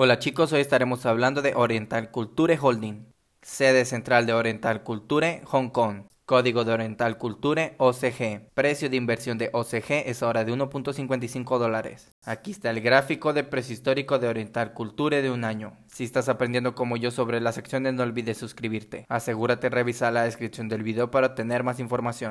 Hola chicos, hoy estaremos hablando de Oriental Culture Holding, sede central de Oriental Culture, Hong Kong. Código de Oriental Culture, OCG. Precio de inversión de OCG es ahora de 1.55 dólares. Aquí está el gráfico de precio histórico de Oriental Culture de un año. Si estás aprendiendo como yo sobre las acciones, no olvides suscribirte. Asegúrate de revisar la descripción del video para obtener más información.